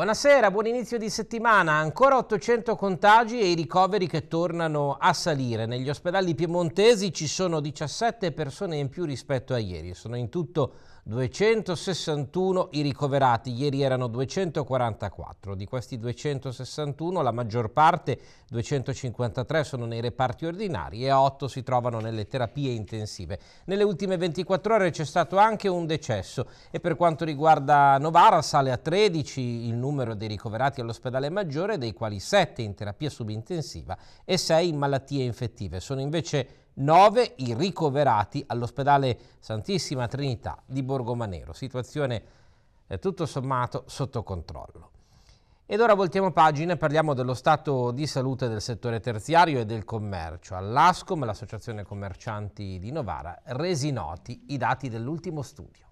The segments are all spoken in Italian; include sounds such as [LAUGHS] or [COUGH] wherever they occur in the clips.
Buonasera, buon inizio di settimana. Ancora 800 contagi e i ricoveri che tornano a salire. Negli ospedali piemontesi ci sono 17 persone in più rispetto a ieri. Sono in tutto 261 i ricoverati, ieri erano 244, di questi 261 la maggior parte, 253, sono nei reparti ordinari e 8 si trovano nelle terapie intensive. Nelle ultime 24 ore c'è stato anche un decesso e per quanto riguarda Novara sale a 13 il numero dei ricoverati all'ospedale maggiore, dei quali 7 in terapia subintensiva e 6 in malattie infettive. Sono invece 9 i ricoverati all'ospedale Santissima Trinità di Borgomanero, situazione eh, tutto sommato sotto controllo. Ed ora voltiamo pagina e parliamo dello stato di salute del settore terziario e del commercio. All'ASCOM, l'Associazione Commercianti di Novara, resi noti i dati dell'ultimo studio.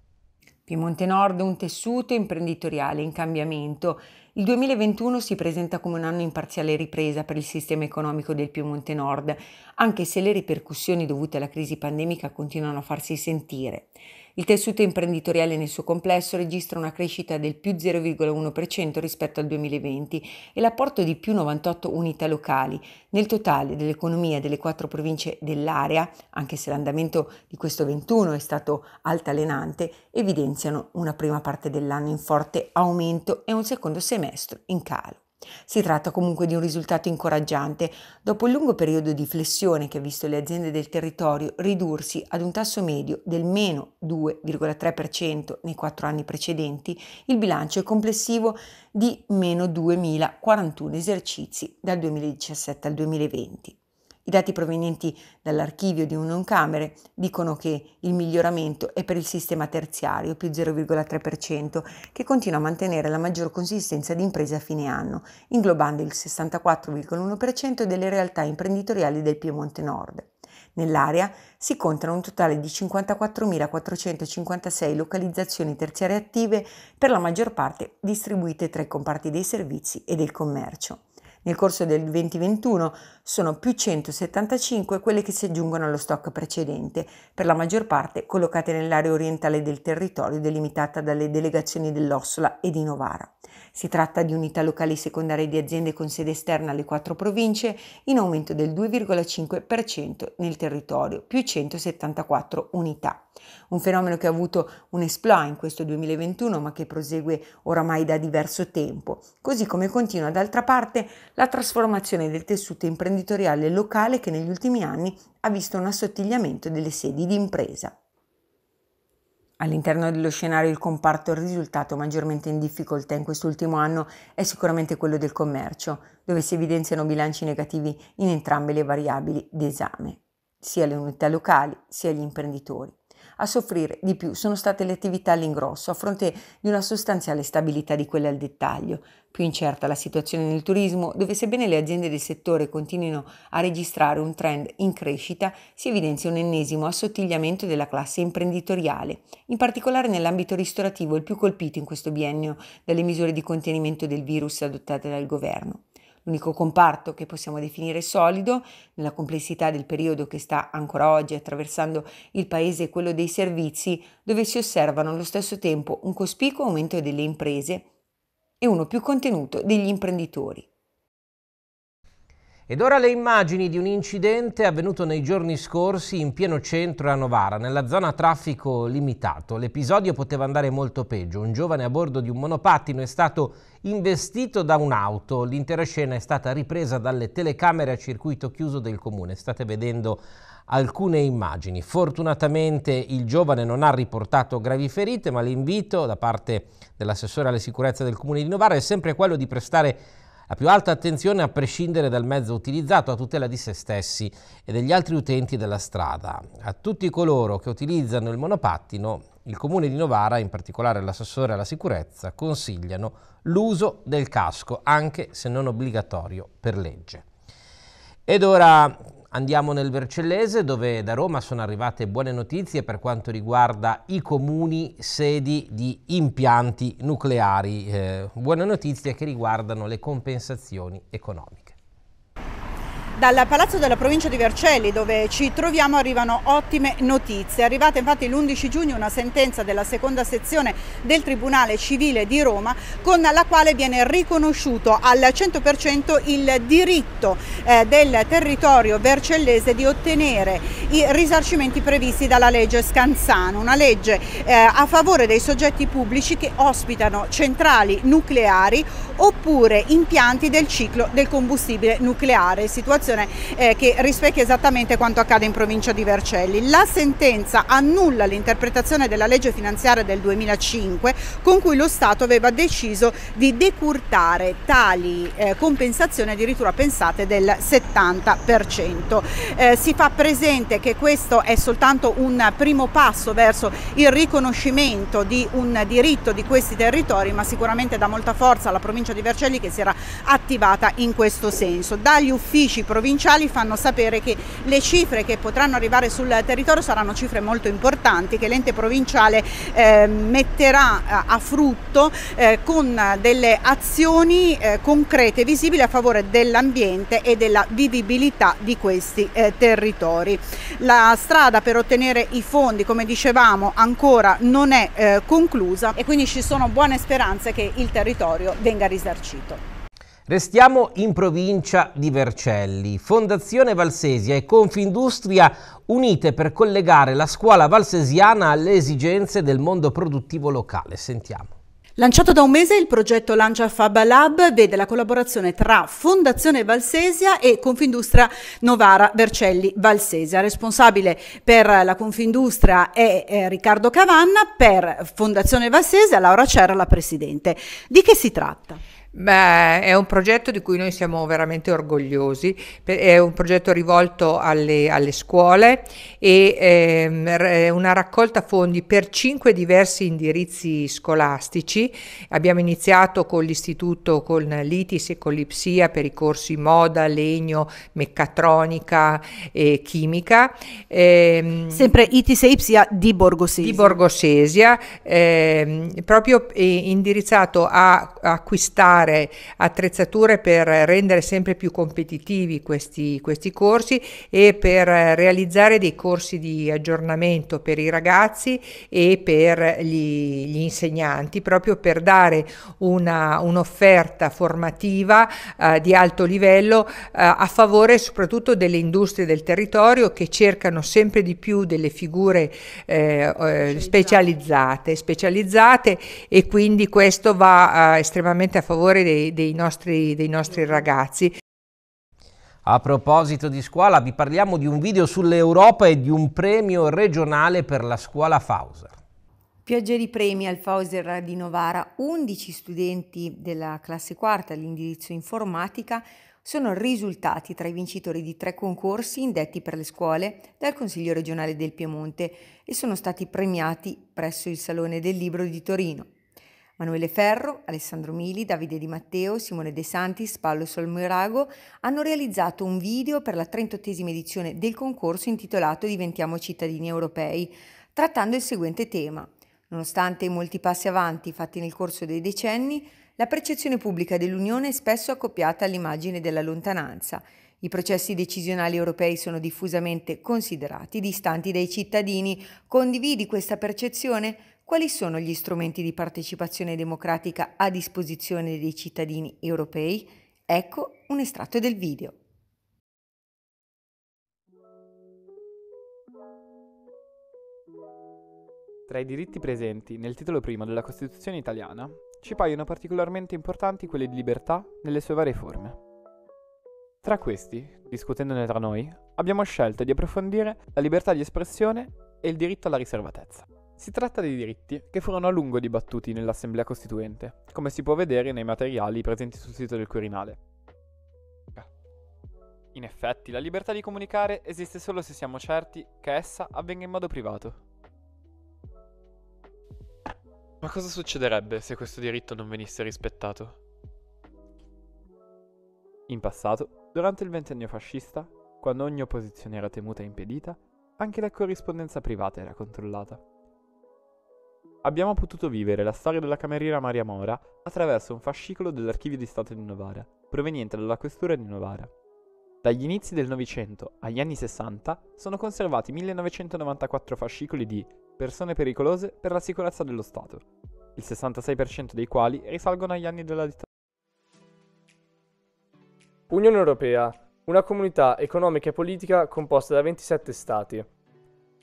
Piemonte Nord un tessuto imprenditoriale in cambiamento il 2021 si presenta come un anno in parziale ripresa per il sistema economico del Piemonte Nord, anche se le ripercussioni dovute alla crisi pandemica continuano a farsi sentire. Il tessuto imprenditoriale nel suo complesso registra una crescita del più 0,1% rispetto al 2020 e l'apporto di più 98 unità locali. Nel totale dell'economia delle quattro province dell'area, anche se l'andamento di questo 21 è stato altalenante, evidenziano una prima parte dell'anno in forte aumento e un secondo semestre trimestre in calo. Si tratta comunque di un risultato incoraggiante dopo il lungo periodo di flessione che ha visto le aziende del territorio ridursi ad un tasso medio del meno 2,3% nei quattro anni precedenti, il bilancio è complessivo di meno 2.041 esercizi dal 2017 al 2020. I dati provenienti dall'archivio di Camere dicono che il miglioramento è per il sistema terziario, più 0,3%, che continua a mantenere la maggior consistenza di imprese a fine anno, inglobando il 64,1% delle realtà imprenditoriali del Piemonte Nord. Nell'area si contano un totale di 54.456 localizzazioni terziarie attive, per la maggior parte distribuite tra i comparti dei servizi e del commercio. Nel corso del 2021 sono più 175 quelle che si aggiungono allo stock precedente, per la maggior parte collocate nell'area orientale del territorio delimitata dalle delegazioni dell'Ossola e di Novara. Si tratta di unità locali secondarie di aziende con sede esterna alle quattro province in aumento del 2,5% nel territorio, più 174 unità. Un fenomeno che ha avuto un esploit in questo 2021 ma che prosegue oramai da diverso tempo, così come continua d'altra parte la trasformazione del tessuto imprenditoriale locale che negli ultimi anni ha visto un assottigliamento delle sedi di impresa. All'interno dello scenario il comparto risultato maggiormente in difficoltà in quest'ultimo anno è sicuramente quello del commercio, dove si evidenziano bilanci negativi in entrambe le variabili d'esame, sia le unità locali sia gli imprenditori. A soffrire di più sono state le attività all'ingrosso, a fronte di una sostanziale stabilità di quelle al dettaglio. Più incerta la situazione nel turismo, dove sebbene le aziende del settore continuino a registrare un trend in crescita, si evidenzia un ennesimo assottigliamento della classe imprenditoriale, in particolare nell'ambito ristorativo, il più colpito in questo biennio dalle misure di contenimento del virus adottate dal governo. L'unico comparto che possiamo definire solido nella complessità del periodo che sta ancora oggi attraversando il paese è quello dei servizi, dove si osservano allo stesso tempo un cospicuo aumento delle imprese e uno più contenuto degli imprenditori. Ed ora le immagini di un incidente avvenuto nei giorni scorsi in pieno centro a Novara, nella zona traffico limitato. L'episodio poteva andare molto peggio. Un giovane a bordo di un monopattino è stato investito da un'auto. L'intera scena è stata ripresa dalle telecamere a circuito chiuso del comune. State vedendo alcune immagini. Fortunatamente il giovane non ha riportato gravi ferite, ma l'invito da parte dell'assessore alla sicurezza del comune di Novara è sempre quello di prestare attenzione la più alta attenzione a prescindere dal mezzo utilizzato a tutela di se stessi e degli altri utenti della strada. A tutti coloro che utilizzano il monopattino, il Comune di Novara, in particolare l'assessore alla sicurezza, consigliano l'uso del casco, anche se non obbligatorio per legge. Ed ora Andiamo nel Vercellese dove da Roma sono arrivate buone notizie per quanto riguarda i comuni sedi di impianti nucleari, eh, buone notizie che riguardano le compensazioni economiche. Dal Palazzo della Provincia di Vercelli, dove ci troviamo, arrivano ottime notizie. È arrivata infatti l'11 giugno una sentenza della seconda sezione del Tribunale Civile di Roma, con la quale viene riconosciuto al 100% il diritto eh, del territorio vercellese di ottenere i risarcimenti previsti dalla legge Scanzano, una legge eh, a favore dei soggetti pubblici che ospitano centrali nucleari oppure impianti del ciclo del combustibile nucleare, situazione situazione eh, che rispecchia esattamente quanto accade in provincia di Vercelli. La sentenza annulla l'interpretazione della legge finanziaria del 2005 con cui lo Stato aveva deciso di decurtare tali eh, compensazioni addirittura pensate del 70%. Eh, si fa presente che questo è soltanto un primo passo verso il riconoscimento di un diritto di questi territori ma sicuramente dà molta forza alla provincia di Vercelli che si era attivata in questo senso. Dagli uffici provinciali provinciali fanno sapere che le cifre che potranno arrivare sul territorio saranno cifre molto importanti che l'ente provinciale eh, metterà eh, a frutto eh, con delle azioni eh, concrete e visibili a favore dell'ambiente e della vivibilità di questi eh, territori. La strada per ottenere i fondi, come dicevamo, ancora non è eh, conclusa e quindi ci sono buone speranze che il territorio venga risarcito. Restiamo in provincia di Vercelli. Fondazione Valsesia e Confindustria unite per collegare la scuola valsesiana alle esigenze del mondo produttivo locale. Sentiamo. Lanciato da un mese, il progetto Lancia Fab Lab vede la collaborazione tra Fondazione Valsesia e Confindustria Novara Vercelli Valsesia. Responsabile per la Confindustria è eh, Riccardo Cavanna, per Fondazione Valsesia Laura Cerra, la Presidente. Di che si tratta? Beh, è un progetto di cui noi siamo veramente orgogliosi, è un progetto rivolto alle, alle scuole e ehm, una raccolta fondi per cinque diversi indirizzi scolastici. Abbiamo iniziato con l'istituto, con l'ITIS e con l'IPSIA per i corsi moda, legno, meccatronica e chimica. Ehm, Sempre ITIS e IPSIA di Borgosesia. Di Borgosesia, ehm, proprio eh, indirizzato a acquistare sviluppare attrezzature per rendere sempre più competitivi questi, questi corsi e per realizzare dei corsi di aggiornamento per i ragazzi e per gli, gli insegnanti, proprio per dare una, un'offerta formativa eh, di alto livello eh, a favore soprattutto delle industrie del territorio che cercano sempre di più delle figure eh, eh specializzate, specializzate e quindi questo va eh, estremamente a favore favore dei, dei, nostri, dei nostri ragazzi. A proposito di scuola, vi parliamo di un video sull'Europa e di un premio regionale per la scuola Fauser. Piaggeri premi al Fauser di Novara, 11 studenti della classe quarta all'indirizzo informatica sono risultati tra i vincitori di tre concorsi indetti per le scuole dal Consiglio regionale del Piemonte e sono stati premiati presso il Salone del Libro di Torino. Manuele Ferro, Alessandro Mili, Davide Di Matteo, Simone De Santis, Paolo Solmirago hanno realizzato un video per la 38 esima edizione del concorso intitolato Diventiamo cittadini europei, trattando il seguente tema. Nonostante i molti passi avanti fatti nel corso dei decenni, la percezione pubblica dell'Unione è spesso accoppiata all'immagine della lontananza. I processi decisionali europei sono diffusamente considerati distanti dai cittadini. Condividi questa percezione? quali sono gli strumenti di partecipazione democratica a disposizione dei cittadini europei? Ecco un estratto del video. Tra i diritti presenti nel titolo primo della Costituzione italiana ci paiono particolarmente importanti quelli di libertà nelle sue varie forme. Tra questi, discutendone tra noi, abbiamo scelto di approfondire la libertà di espressione e il diritto alla riservatezza. Si tratta di diritti che furono a lungo dibattuti nell'Assemblea Costituente, come si può vedere nei materiali presenti sul sito del Quirinale. In effetti, la libertà di comunicare esiste solo se siamo certi che essa avvenga in modo privato. Ma cosa succederebbe se questo diritto non venisse rispettato? In passato, durante il ventennio fascista, quando ogni opposizione era temuta e impedita, anche la corrispondenza privata era controllata abbiamo potuto vivere la storia della cameriera Maria Mora attraverso un fascicolo dell'Archivio di Stato di Novara, proveniente dalla Questura di Novara. Dagli inizi del Novecento agli anni 60 sono conservati 1994 fascicoli di persone pericolose per la sicurezza dello Stato, il 66% dei quali risalgono agli anni della dittatura. Unione Europea, una comunità economica e politica composta da 27 Stati.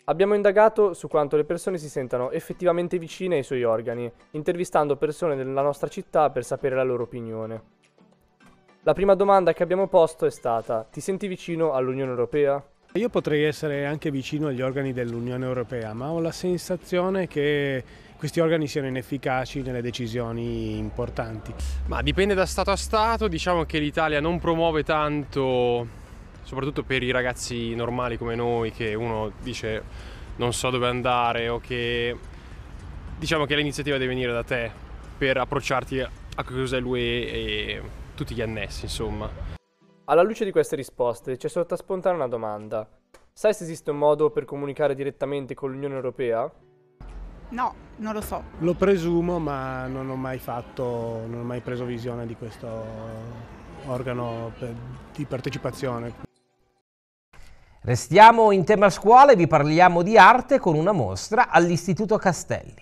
Abbiamo indagato su quanto le persone si sentano effettivamente vicine ai suoi organi, intervistando persone della nostra città per sapere la loro opinione. La prima domanda che abbiamo posto è stata, ti senti vicino all'Unione Europea? Io potrei essere anche vicino agli organi dell'Unione Europea, ma ho la sensazione che questi organi siano inefficaci nelle decisioni importanti. Ma dipende da Stato a Stato, diciamo che l'Italia non promuove tanto soprattutto per i ragazzi normali come noi che uno dice non so dove andare o che diciamo che l'iniziativa deve venire da te per approcciarti a cos'è l'UE e tutti gli annessi insomma. Alla luce di queste risposte c'è sorta spontanea una domanda. Sai se esiste un modo per comunicare direttamente con l'Unione Europea? No, non lo so. Lo presumo, ma non ho mai fatto, non ho mai preso visione di questo organo di partecipazione. Restiamo in tema scuola e vi parliamo di arte con una mostra all'Istituto Castelli.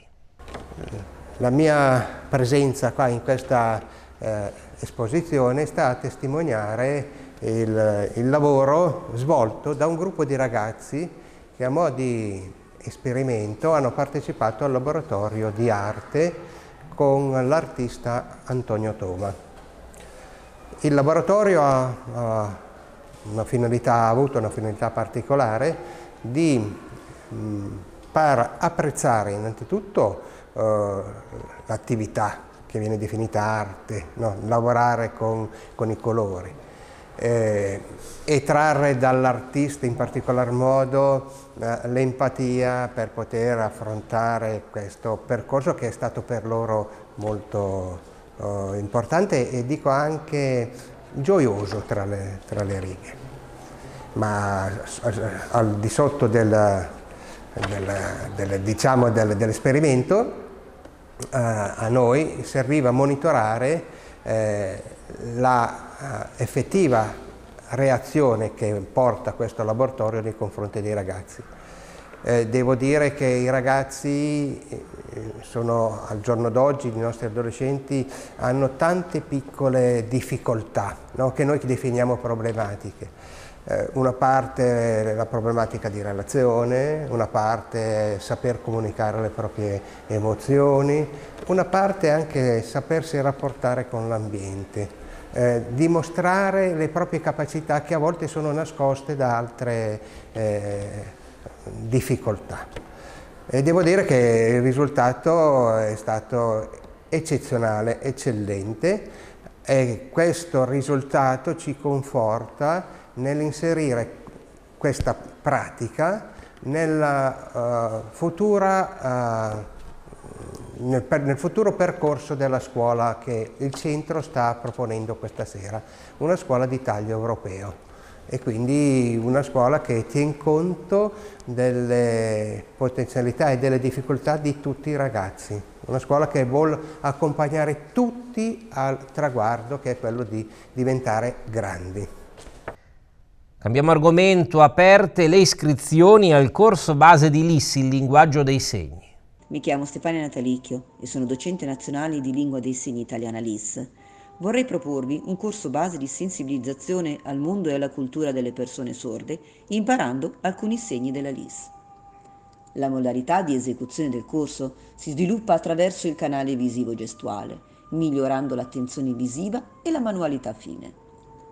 La mia presenza qua in questa eh, esposizione sta a testimoniare il, il, lavoro svolto da un gruppo di ragazzi che a mo' di esperimento hanno partecipato al laboratorio di arte con l'artista Antonio Toma. Il laboratorio ha, ha una finalità, ha avuto una finalità particolare di mh, mm, far apprezzare innanzitutto eh, l'attività che viene definita arte, no? lavorare con, con, i colori eh, e trarre dall'artista in particolar modo eh, l'empatia per poter affrontare questo percorso che è stato per loro molto eh, importante e dico anche gioioso tra le, tra le righe, ma eh, al di sotto del, del, del, diciamo dell'esperimento eh, a noi serviva a monitorare eh, la eh, reazione che porta questo laboratorio nei confronti dei ragazzi. Eh, devo dire che i ragazzi eh, sono, al giorno d'oggi, i nostri adolescenti, hanno tante piccole difficoltà no? che noi definiamo problematiche. Eh, una parte è la problematica di relazione, una parte è saper comunicare le proprie emozioni, una parte è anche sapersi rapportare con l'ambiente. Eh, dimostrare le proprie capacità che a volte sono nascoste da altre eh, difficoltà. E devo dire che il risultato è stato eccezionale, eccellente e questo risultato ci conforta nell'inserire questa pratica nella, uh, futura, uh, nel, per, nel, futuro percorso della scuola che il centro sta proponendo questa sera, una scuola di taglio europeo e quindi una scuola che tiene conto delle potenzialità e delle difficoltà di tutti i ragazzi, una scuola che vuole accompagnare tutti al traguardo che è quello di diventare grandi. Cambiamo argomento, aperte le iscrizioni al corso base di Lissi, il linguaggio dei segni. Mi chiamo Stefania Natalicchio e sono docente nazionale di lingua dei segni italiana Lissi vorrei proporvi un corso base di sensibilizzazione al mondo e alla cultura delle persone sorde, imparando alcuni segni della LIS. La modalità di esecuzione del corso si sviluppa attraverso il canale visivo-gestuale, migliorando l'attenzione visiva e la manualità fine.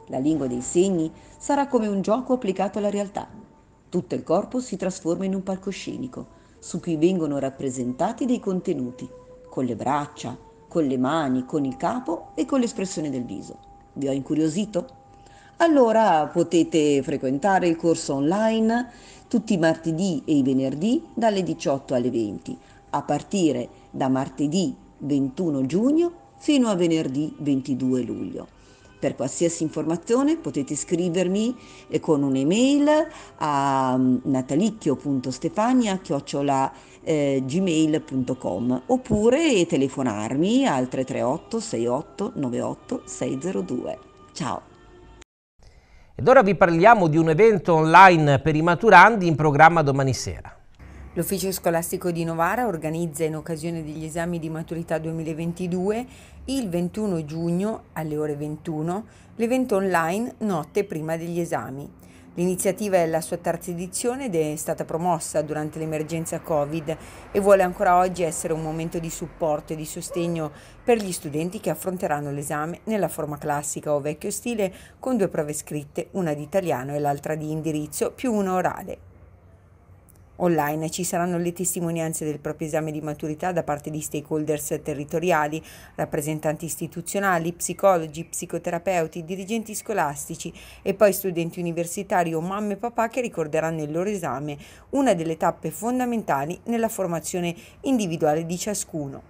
La lingua dei segni sarà come un gioco applicato alla realtà. Tutto il corpo si trasforma in un palcoscenico, su cui vengono rappresentati dei contenuti, con le braccia, con le mani, con il capo e con l'espressione del viso. Vi ho incuriosito? Allora potete frequentare il corso online tutti i martedì e i venerdì dalle 18 alle 20, a partire da martedì 21 giugno fino a venerdì 22 luglio. Per qualsiasi informazione potete scrivermi eh, con un'email a mm, natalicchio.stefania.com eh, gmail.com oppure telefonarmi al 338 68 98 602. Ciao! Ed ora vi parliamo di un evento online per i maturandi in programma domani sera. L'Ufficio Scolastico di Novara organizza in occasione degli esami di maturità 2022 il 21 giugno alle ore 21 l'evento online Notte prima degli esami. L'iniziativa è la sua terza edizione ed è stata promossa durante l'emergenza Covid e vuole ancora oggi essere un momento di supporto e di sostegno per gli studenti che affronteranno l'esame nella forma classica o vecchio stile con due prove scritte, una di italiano e l'altra di indirizzo, più una orale online. Ci saranno le testimonianze del proprio esame di maturità da parte di stakeholders territoriali, rappresentanti istituzionali, psicologi, psicoterapeuti, dirigenti scolastici e poi studenti universitari o mamme e papà che ricorderanno il loro esame, una delle tappe fondamentali nella formazione individuale di ciascuno.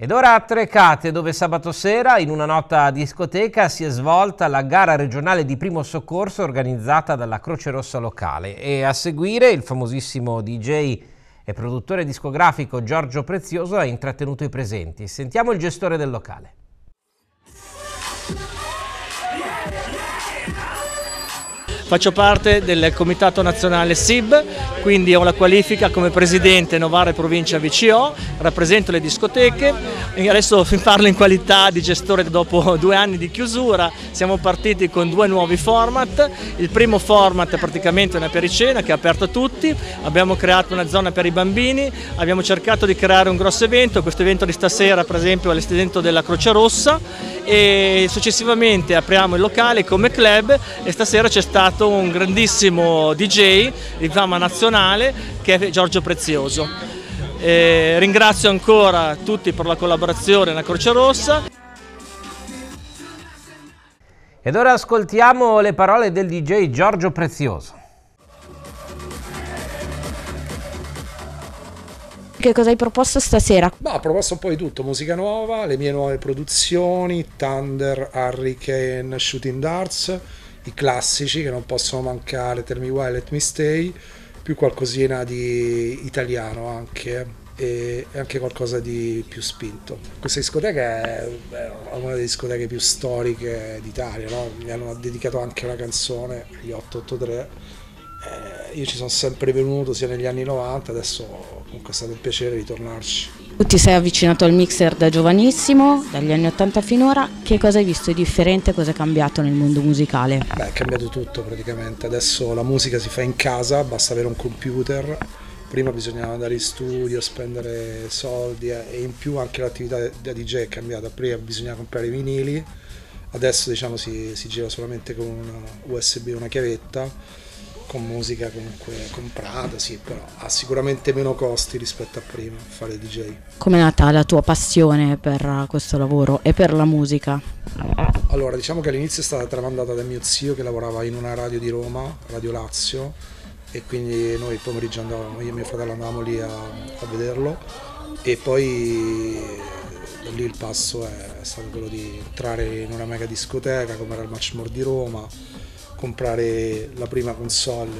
Ed ora a Trecate, dove sabato sera, in una nota discoteca, si è svolta la gara regionale di primo soccorso organizzata dalla Croce Rossa locale e a seguire il famosissimo DJ e produttore discografico Giorgio Prezioso ha intrattenuto i presenti. Sentiamo il gestore del locale. Faccio parte del Comitato Nazionale SIB, quindi ho la qualifica come Presidente Novara e Provincia VCO, rappresento le discoteche, adesso [LAUGHS] parlo in qualità di gestore dopo [LAUGHS] due anni di chiusura, siamo partiti con due nuovi format, il primo format è praticamente una pericena che è aperta a tutti, abbiamo creato una zona per i bambini, abbiamo cercato di creare un grosso evento, questo evento di stasera per esempio è l'evento della Croce Rossa e successivamente apriamo il locale come club e stasera c'è stato stato un grandissimo DJ di fama nazionale che è Giorgio Prezioso. E ringrazio ancora tutti per la collaborazione alla Croce Rossa. Ed ora ascoltiamo le parole del DJ Giorgio Prezioso. Che cosa hai proposto stasera? Ma ho proposto un po' di tutto, musica nuova, le mie nuove produzioni, Thunder, Hurricane, Shooting Darts, i classici che non possono mancare, Tell Me Why, Let Me Stay, più qualcosina di italiano anche eh, e anche qualcosa di più spinto. Questa discoteca è una delle discoteche più storiche d'Italia, no? mi hanno dedicato anche una canzone, gli 883. Eh, io ci sono sempre venuto sia negli anni 90, adesso comunque è stato un piacere ritornarci. Tu ti sei avvicinato al mixer da giovanissimo, dagli anni 80 finora, che cosa hai visto di differente, cosa è cambiato nel mondo musicale? Beh, è cambiato tutto praticamente, adesso la musica si fa in casa, basta avere un computer, prima bisognava andare in studio, spendere soldi eh, e in più anche l'attività da DJ è cambiata, prima bisognava comprare i vinili, adesso diciamo si, si gira solamente con una USB, una chiavetta con musica comunque comprata, sì, però ha sicuramente meno costi rispetto a prima fare DJ. Com'è nata la tua passione per questo lavoro e per la musica? Allora, diciamo che all'inizio è stata tramandata da mio zio che lavorava in una radio di Roma, Radio Lazio, e quindi noi il pomeriggio andavamo, io e mio fratello andavamo lì a, a vederlo e poi da lì il passo è stato quello di entrare in una mega discoteca come era il Matchmore di Roma comprare la prima console,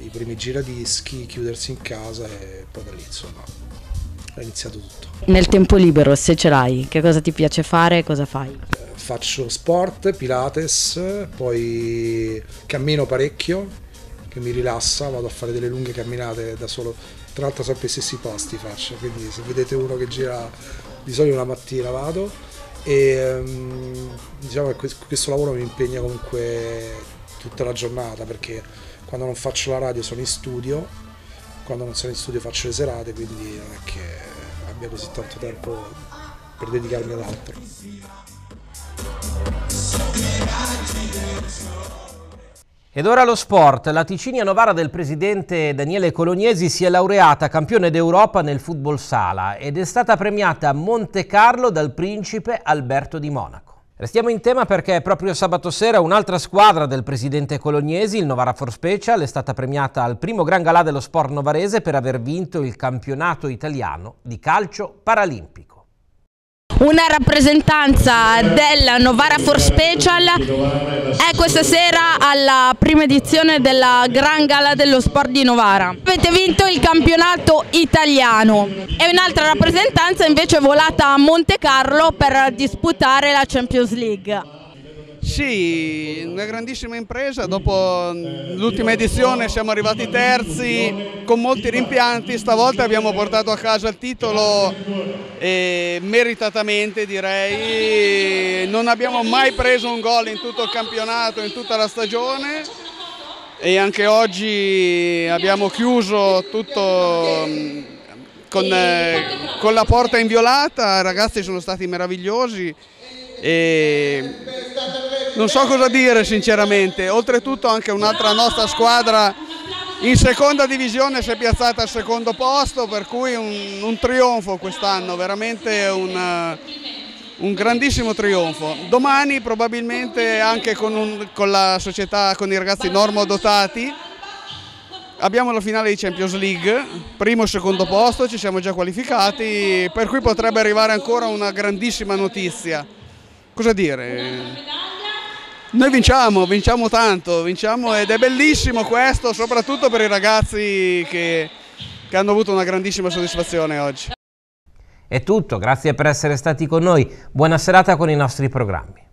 eh, i primi giradischi, chiudersi in casa e poi da lì insomma è iniziato tutto. Nel tempo libero, se ce l'hai, che cosa ti piace fare e cosa fai? Eh, faccio sport, pilates, poi cammino parecchio, che mi rilassa, vado a fare delle lunghe camminate da solo, tra l'altro sempre i stessi posti faccio, quindi se vedete uno che gira di solito una mattina vado e ehm, diciamo che questo lavoro mi impegna comunque tutta la giornata perché quando non faccio la radio sono in studio, quando non sono in studio faccio le serate, quindi non è che abbia così tanto tempo per dedicarmi ad altro. Ed ora lo sport. La Ticinia Novara del presidente Daniele Colognesi si è laureata campione d'Europa nel football sala ed è stata premiata a Monte Carlo dal principe Alberto di Monaco. Restiamo in tema perché proprio sabato sera un'altra squadra del presidente Colognesi, il Novara For Special, è stata premiata al primo Gran Galà dello sport novarese per aver vinto il campionato italiano di calcio paralimpico una rappresentanza della Novara for Special è questa sera alla prima edizione della Gran Gala dello Sport di Novara. Avete vinto il campionato italiano e un'altra rappresentanza invece è volata a Monte Carlo per disputare la Champions League. Sì, una grandissima impresa, dopo mm, l'ultima edizione siamo arrivati terzi con molti rimpianti, stavolta abbiamo portato a casa il titolo eh, meritatamente direi, non abbiamo mai preso un gol in tutto il campionato, in tutta la stagione e anche oggi abbiamo chiuso tutto mm, con, eh, con la porta inviolata, i ragazzi sono stati meravigliosi e non so cosa dire sinceramente, oltretutto anche un'altra nostra squadra in seconda divisione si è piazzata al secondo posto, per cui un, un trionfo quest'anno, veramente un, un, grandissimo trionfo. Domani probabilmente anche con, un, con la società, con i ragazzi normo dotati abbiamo la finale di Champions League, primo e secondo posto, ci siamo già qualificati, per cui potrebbe arrivare ancora una grandissima notizia cosa dire? Noi vinciamo, vinciamo tanto, vinciamo ed è bellissimo questo, soprattutto per i ragazzi che, che hanno avuto una grandissima soddisfazione oggi. È tutto, grazie per essere stati con noi. Buona serata con i nostri programmi.